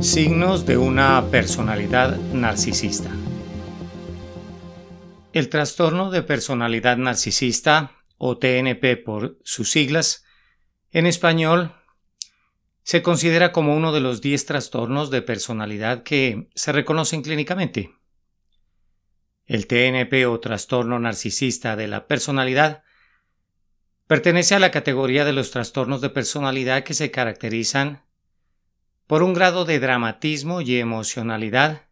Signos de una personalidad narcisista. El trastorno de personalidad narcisista, o TNP por sus siglas, en español, se considera como uno de los 10 trastornos de personalidad que se reconocen clínicamente. El TNP o trastorno narcisista de la personalidad pertenece a la categoría de los trastornos de personalidad que se caracterizan por un grado de dramatismo y emocionalidad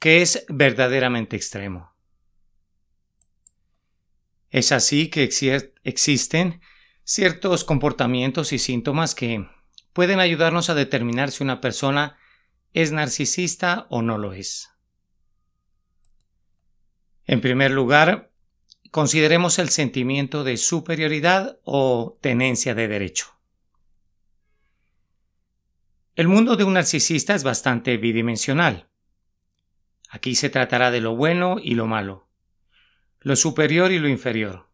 que es verdaderamente extremo. Es así que existen ciertos comportamientos y síntomas que pueden ayudarnos a determinar si una persona es narcisista o no lo es. En primer lugar, consideremos el sentimiento de superioridad o tenencia de derecho. El mundo de un narcisista es bastante bidimensional. Aquí se tratará de lo bueno y lo malo, lo superior y lo inferior,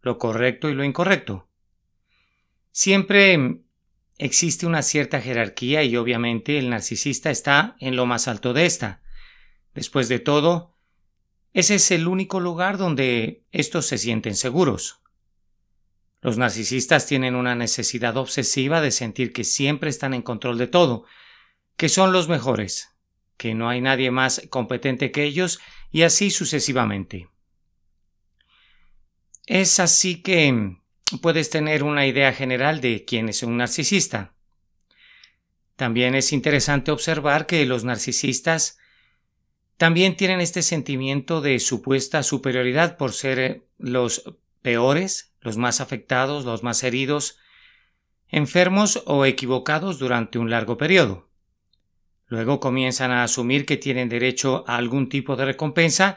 lo correcto y lo incorrecto. Siempre existe una cierta jerarquía y obviamente el narcisista está en lo más alto de esta. Después de todo, ese es el único lugar donde estos se sienten seguros. Los narcisistas tienen una necesidad obsesiva de sentir que siempre están en control de todo, que son los mejores, que no hay nadie más competente que ellos y así sucesivamente. Es así que puedes tener una idea general de quién es un narcisista. También es interesante observar que los narcisistas también tienen este sentimiento de supuesta superioridad por ser eh, los peores, los más afectados, los más heridos, enfermos o equivocados durante un largo periodo. Luego comienzan a asumir que tienen derecho a algún tipo de recompensa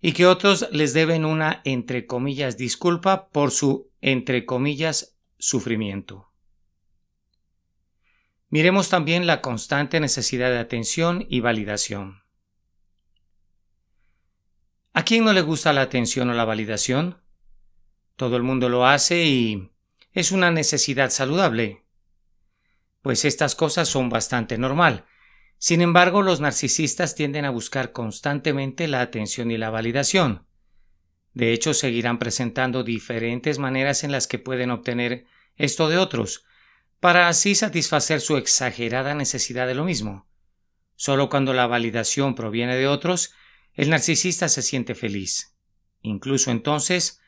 y que otros les deben una entre comillas disculpa por su entre comillas sufrimiento. Miremos también la constante necesidad de atención y validación. ¿A quién no le gusta la atención o la validación? Todo el mundo lo hace y es una necesidad saludable. Pues estas cosas son bastante normal. Sin embargo, los narcisistas tienden a buscar constantemente la atención y la validación. De hecho, seguirán presentando diferentes maneras en las que pueden obtener esto de otros, para así satisfacer su exagerada necesidad de lo mismo. Solo cuando la validación proviene de otros, el narcisista se siente feliz. Incluso entonces,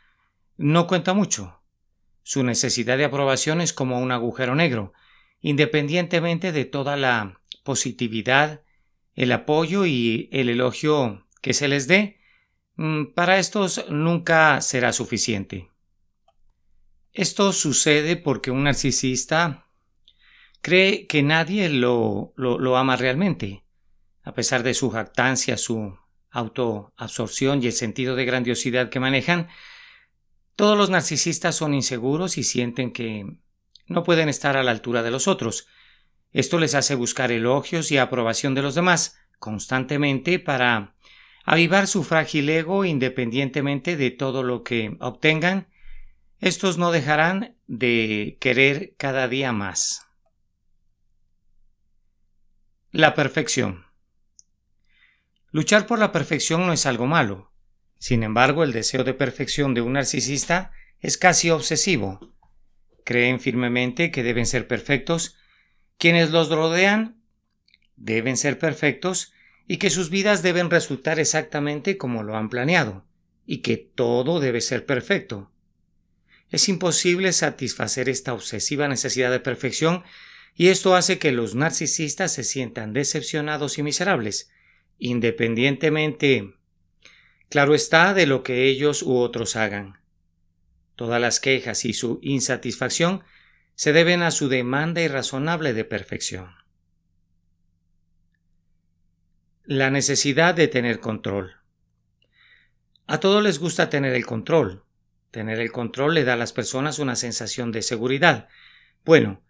no cuenta mucho. Su necesidad de aprobación es como un agujero negro, independientemente de toda la positividad, el apoyo y el elogio que se les dé, mm, para estos nunca será suficiente. Esto sucede porque un narcisista cree que nadie lo, ama realmente, a pesar de su jactancia, su autoabsorción y el sentido de grandiosidad que manejan, todos los narcisistas son inseguros y sienten que no pueden estar a la altura de los otros. Esto les hace buscar elogios y aprobación de los demás constantemente para avivar su frágil ego independientemente de todo lo que obtengan. Estos no dejarán de querer cada día más. La perfección. Luchar por la perfección no es algo malo. Sin embargo, el deseo de perfección de un narcisista es casi obsesivo. Creen firmemente que deben ser perfectos, quienes los rodean deben ser perfectos y que sus vidas deben resultar exactamente como lo han planeado, y que todo debe ser perfecto. Es imposible satisfacer esta obsesiva necesidad de perfección y esto hace que los narcisistas se sientan decepcionados y miserables, independientemente Claro está de lo que ellos u otros hagan. Todas las quejas y su insatisfacción se deben a su demanda irrazonable de perfección. La necesidad de tener control. A todos les gusta tener el control. Tener el control le da a las personas una sensación de seguridad. Bueno,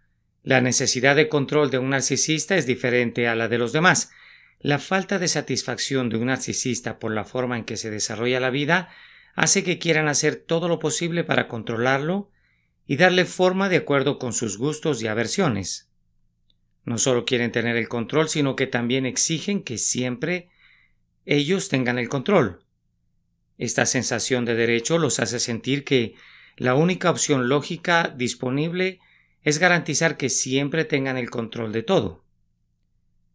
la necesidad de control de un narcisista es diferente a la de los demás, la falta de satisfacción de un narcisista por la forma en que se desarrolla la vida hace que quieran hacer todo lo posible para controlarlo y darle forma de acuerdo con sus gustos y aversiones. No solo quieren tener el control, sino que también exigen que siempre ellos tengan el control. Esta sensación de derecho los hace sentir que la única opción lógica disponible es garantizar que siempre tengan el control de todo.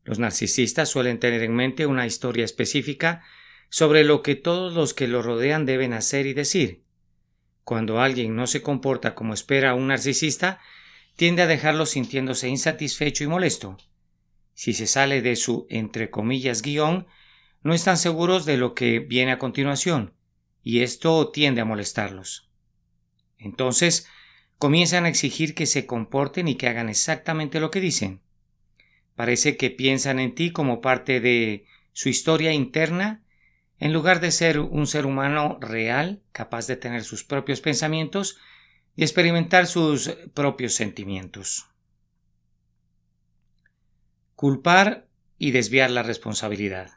Los narcisistas suelen tener en mente una historia específica sobre lo que todos los que lo rodean deben hacer y decir. Cuando alguien no se comporta como espera un narcisista, tiende a dejarlo sintiéndose insatisfecho y molesto. Si se sale de su entre comillas guión, no están seguros de lo que viene a continuación, y esto tiende a molestarlos. Entonces, comienzan a exigir que se comporten y que hagan exactamente lo que dicen. Parece que piensan en ti como parte de su historia interna, en lugar de ser un ser humano real, capaz de tener sus propios pensamientos y experimentar sus propios sentimientos. Culpar y desviar la responsabilidad.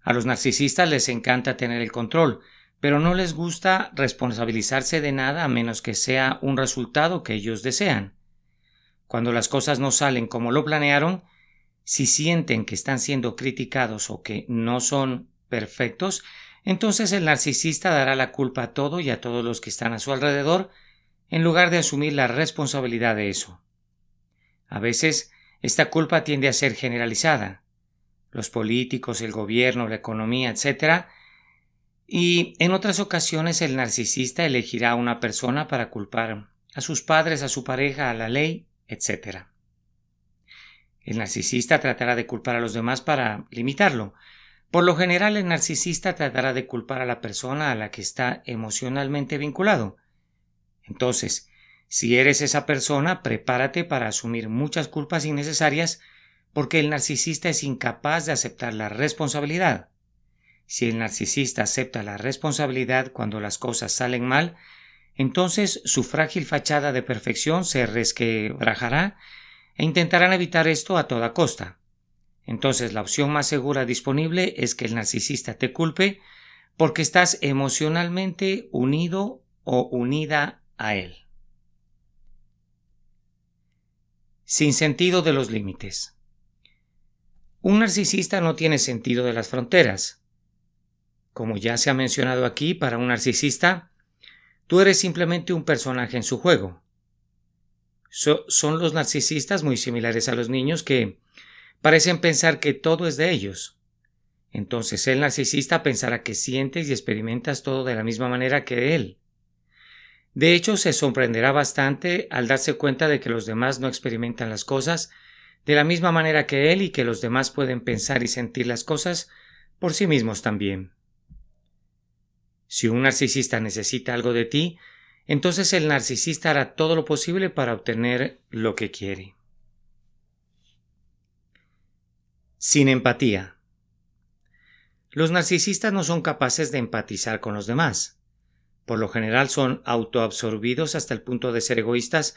A los narcisistas les encanta tener el control, pero no les gusta responsabilizarse de nada a menos que sea un resultado que ellos desean. Cuando las cosas no salen como lo planearon, si sienten que están siendo criticados o que no son perfectos, entonces el narcisista dará la culpa a todo y a todos los que están a su alrededor, en lugar de asumir la responsabilidad de eso. A veces, esta culpa tiende a ser generalizada. Los políticos, el gobierno, la economía, etc. Y en otras ocasiones el narcisista elegirá a una persona para culpar a sus padres, a su pareja, a la ley, etc. El narcisista tratará de culpar a los demás para limitarlo. Por lo general, el narcisista tratará de culpar a la persona a la que está emocionalmente vinculado. Entonces, si eres esa persona, prepárate para asumir muchas culpas innecesarias porque el narcisista es incapaz de aceptar la responsabilidad. Si el narcisista acepta la responsabilidad cuando las cosas salen mal, entonces su frágil fachada de perfección se resquebrajará e intentarán evitar esto a toda costa. Entonces la opción más segura disponible es que el narcisista te culpe porque estás emocionalmente unido o unida a él. Sin sentido de los límites. Un narcisista no tiene sentido de las fronteras. Como ya se ha mencionado aquí, para un narcisista, Tú eres simplemente un personaje en su juego. son los narcisistas muy similares a los niños que parecen pensar que todo es de ellos. Entonces el narcisista pensará que sientes y experimentas todo de la misma manera que él. De hecho, se sorprenderá bastante al darse cuenta de que los demás no experimentan las cosas de la misma manera que él y que los demás pueden pensar y sentir las cosas por sí mismos también. Si un narcisista necesita algo de ti, entonces el narcisista hará todo lo posible para obtener lo que quiere. Sin empatía. Los narcisistas no son capaces de empatizar con los demás. Por lo general son autoabsorbidos hasta el punto de ser egoístas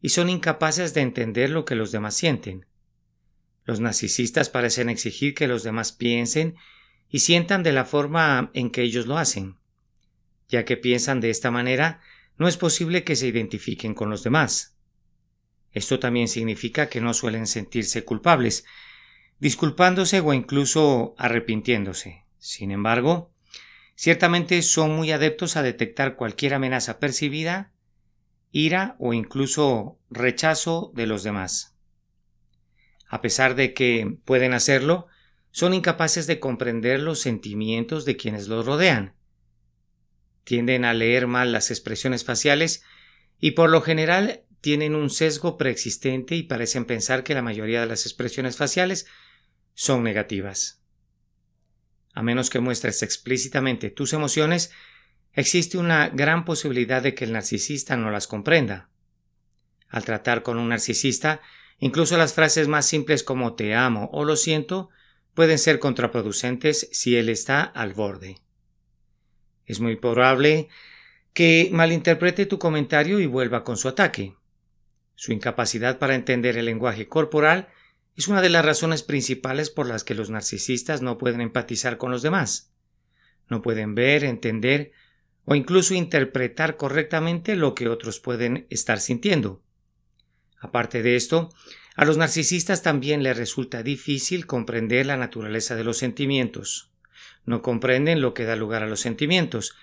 y son incapaces de entender lo que los demás sienten. Los narcisistas parecen exigir que los demás piensen y sientan de la forma en que ellos lo hacen ya que piensan de esta manera, no es posible que se identifiquen con los demás. Esto también significa que no suelen sentirse culpables, disculpándose o incluso arrepintiéndose. Sin embargo, ciertamente son muy adeptos a detectar cualquier amenaza percibida, ira o incluso rechazo de los demás. A pesar de que pueden hacerlo, son incapaces de comprender los sentimientos de quienes los rodean, tienden a leer mal las expresiones faciales y por lo general tienen un sesgo preexistente y parecen pensar que la mayoría de las expresiones faciales son negativas. A menos que muestres explícitamente tus emociones, existe una gran posibilidad de que el narcisista no las comprenda. Al tratar con un narcisista, incluso las frases más simples como te amo o lo siento pueden ser contraproducentes si él está al borde. Es muy probable que malinterprete tu comentario y vuelva con su ataque. Su incapacidad para entender el lenguaje corporal es una de las razones principales por las que los narcisistas no pueden empatizar con los demás. No pueden ver, entender o incluso interpretar correctamente lo que otros pueden estar sintiendo. Aparte de esto, a los narcisistas también les resulta difícil comprender la naturaleza de los sentimientos no comprenden lo que da lugar a los sentimientos.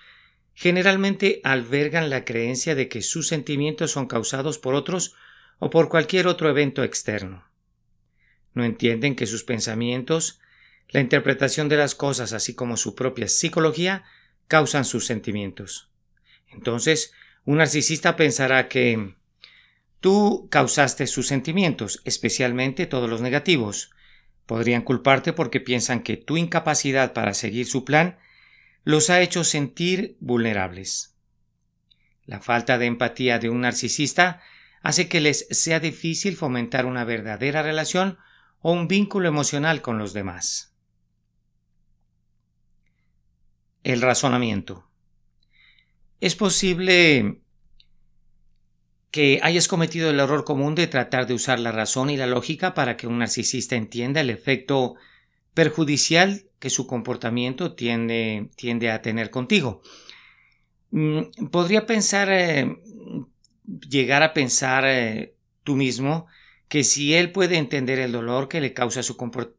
Generalmente albergan la creencia de que sus sentimientos son causados por otros o por cualquier otro evento externo. No entienden que sus pensamientos, la interpretación de las cosas, así como su propia psicología, causan sus sentimientos. Entonces, un narcisista pensará que tú causaste sus sentimientos, especialmente todos los negativos. Podrían culparte porque piensan que tu incapacidad para seguir su plan los ha hecho sentir vulnerables. La falta de empatía de un narcisista hace que les sea difícil fomentar una verdadera relación o un vínculo emocional con los demás. El razonamiento. Es posible que hayas cometido el error común de tratar de usar la razón y la lógica para que un narcisista entienda el efecto perjudicial que su comportamiento tiende, a tener contigo. Mm, podría pensar, eh, llegar a pensar eh, tú mismo que si él puede entender el dolor que le causa su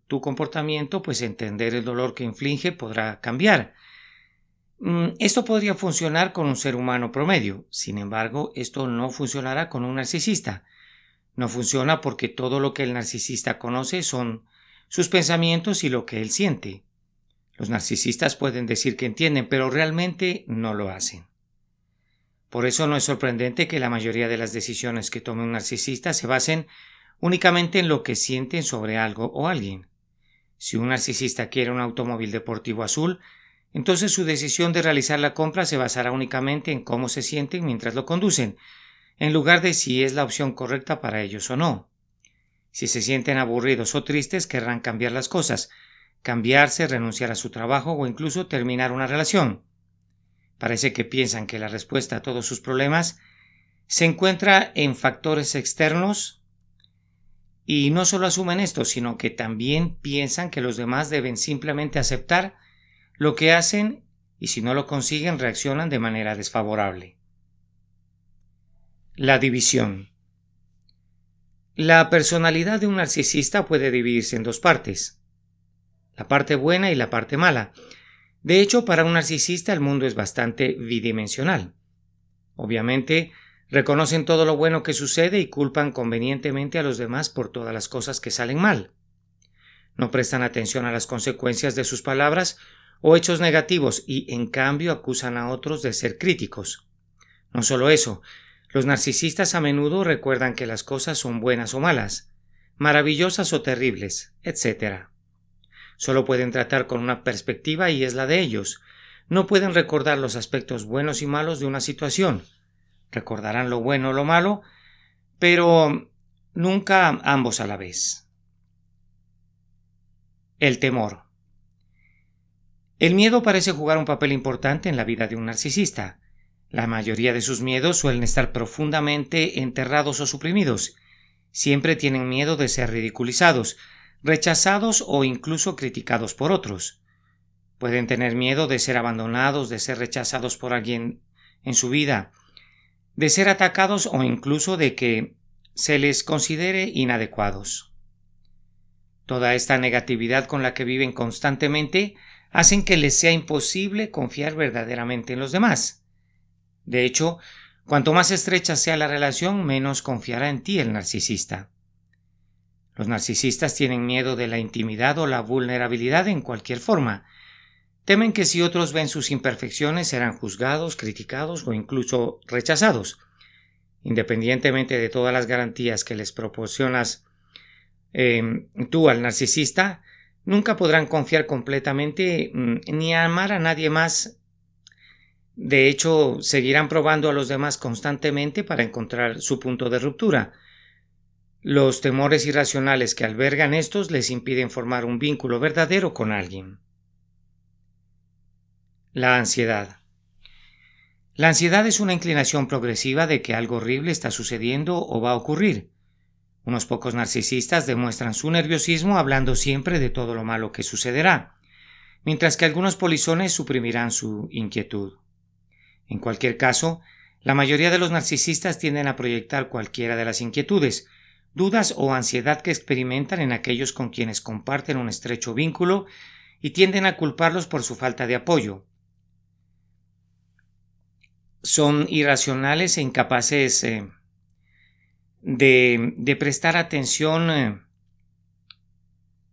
tu comportamiento, pues entender el dolor que inflige podrá cambiar. Mm, esto podría funcionar con un ser humano promedio, sin embargo, esto no funcionará con un narcisista. No funciona porque todo lo que el narcisista conoce son sus pensamientos y lo que él siente. Los narcisistas pueden decir que entienden, pero realmente no lo hacen. Por eso no es sorprendente que la mayoría de las decisiones que tome un narcisista se basen únicamente en lo que sienten sobre algo o alguien. Si un narcisista quiere un automóvil deportivo azul, entonces su decisión de realizar la compra se basará únicamente en cómo se sienten mientras lo conducen, en lugar de si es la opción correcta para ellos o no. Si se sienten aburridos o tristes, querrán cambiar las cosas, cambiarse, renunciar a su trabajo o incluso terminar una relación. Parece que piensan que la respuesta a todos sus problemas se encuentra en factores externos y no solo asumen esto, sino que también piensan que los demás deben simplemente aceptar lo que hacen y si no lo consiguen reaccionan de manera desfavorable. La división. La personalidad de un narcisista puede dividirse en dos partes, la parte buena y la parte mala. De hecho, para un narcisista el mundo es bastante bidimensional. Obviamente, reconocen todo lo bueno que sucede y culpan convenientemente a los demás por todas las cosas que salen mal. No prestan atención a las consecuencias de sus palabras o hechos negativos y en cambio acusan a otros de ser críticos. No solo eso, los narcisistas a menudo recuerdan que las cosas son buenas o malas, maravillosas o terribles, etc. Solo pueden tratar con una perspectiva y es la de ellos. No pueden recordar los aspectos buenos y malos de una situación. Recordarán lo bueno o lo malo, pero nunca ambos a la vez. El temor. El miedo parece jugar un papel importante en la vida de un narcisista. La mayoría de sus miedos suelen estar profundamente enterrados o suprimidos. Siempre tienen miedo de ser ridiculizados, rechazados o incluso criticados por otros. Pueden tener miedo de ser abandonados, de ser rechazados por alguien en su vida, de ser atacados o incluso de que se les considere inadecuados. Toda esta negatividad con la que viven constantemente hacen que les sea imposible confiar verdaderamente en los demás. De hecho, cuanto más estrecha sea la relación, menos confiará en ti el narcisista. Los narcisistas tienen miedo de la intimidad o la vulnerabilidad en cualquier forma. Temen que si otros ven sus imperfecciones serán juzgados, criticados o incluso rechazados. Independientemente de todas las garantías que les proporcionas eh, tú al narcisista, Nunca podrán confiar completamente mm, ni amar a nadie más. De hecho, seguirán probando a los demás constantemente para encontrar su punto de ruptura. Los temores irracionales que albergan estos les impiden formar un vínculo verdadero con alguien. La ansiedad. La ansiedad es una inclinación progresiva de que algo horrible está sucediendo o va a ocurrir. Unos pocos narcisistas demuestran su nerviosismo hablando siempre de todo lo malo que sucederá, mientras que algunos polizones suprimirán su inquietud. En cualquier caso, la mayoría de los narcisistas tienden a proyectar cualquiera de las inquietudes, dudas o ansiedad que experimentan en aquellos con quienes comparten un estrecho vínculo y tienden a culparlos por su falta de apoyo. Son irracionales e incapaces eh, de, prestar atención eh,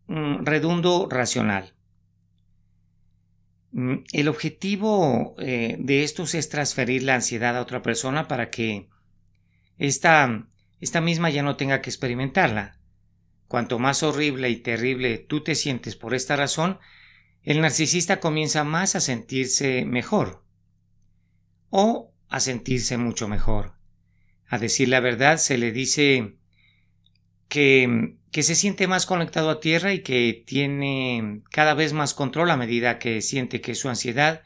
mm, redundo racional. Mm, el objetivo eh, de estos es transferir la ansiedad a otra persona para que esta misma ya no tenga que experimentarla. Cuanto más horrible y terrible tú te sientes por esta razón, el narcisista comienza más a sentirse mejor o a sentirse mucho mejor a decir la verdad, se le dice que, se siente más conectado a tierra y que tiene cada vez más control a medida que siente que su ansiedad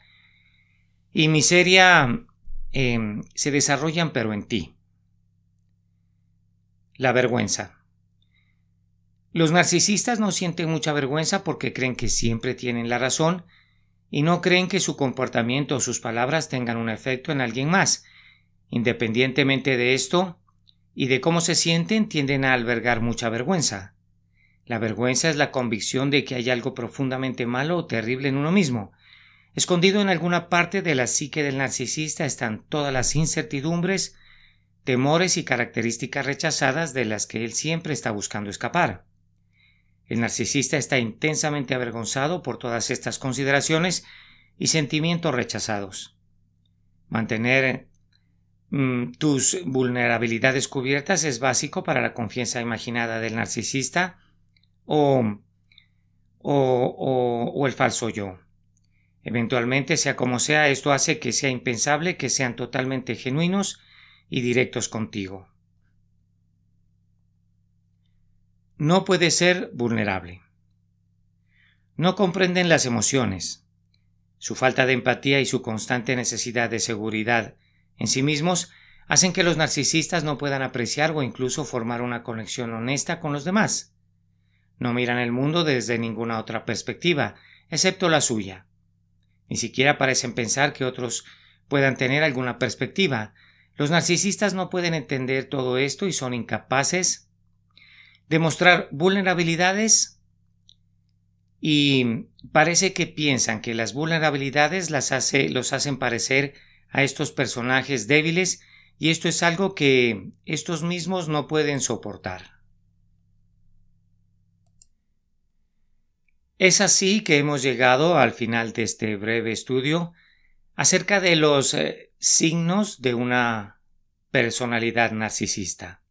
y miseria em, se desarrollan pero en ti. La vergüenza. Los narcisistas no sienten mucha vergüenza porque creen que siempre tienen la razón y no creen que su comportamiento o sus palabras tengan un efecto en alguien más, Independientemente de esto y de cómo se sienten, tienden a albergar mucha vergüenza. La vergüenza es la convicción de que hay algo profundamente malo o terrible en uno mismo. Escondido en alguna parte de la psique del narcisista están todas las incertidumbres, temores y características rechazadas de las que él siempre está buscando escapar. El narcisista está intensamente avergonzado por todas estas consideraciones y sentimientos rechazados. Mantener Mm. tus vulnerabilidades cubiertas es básico para la confianza imaginada del narcisista o, o, o, el falso yo. Eventualmente, sea como sea, esto hace que sea impensable que sean totalmente genuinos y directos contigo. No puede ser vulnerable. No comprenden las emociones. Su falta de empatía y su constante necesidad de seguridad en sí mismos hacen que los narcisistas no puedan apreciar o incluso formar una conexión honesta con los demás. No miran el mundo desde ninguna otra perspectiva, excepto la suya. Ni siquiera parecen pensar que otros puedan tener alguna perspectiva. Los narcisistas no pueden entender todo esto y son incapaces de mostrar vulnerabilidades y parece que piensan que las vulnerabilidades los hacen parecer a estos personajes débiles y esto es algo que estos mismos no pueden soportar. Es así que hemos llegado al final de este breve estudio acerca de los eh, signos de una personalidad narcisista.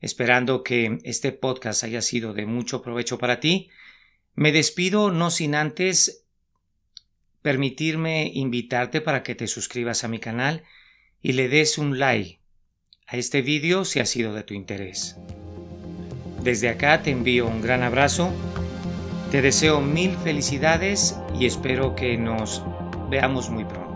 Esperando que este podcast haya sido de mucho provecho para ti, me despido no sin antes permitirme invitarte para que te suscribas a mi canal y le des un like a este vídeo si ha sido de tu interés. Desde acá te envío un gran abrazo, te deseo mil felicidades y espero que nos veamos muy pronto.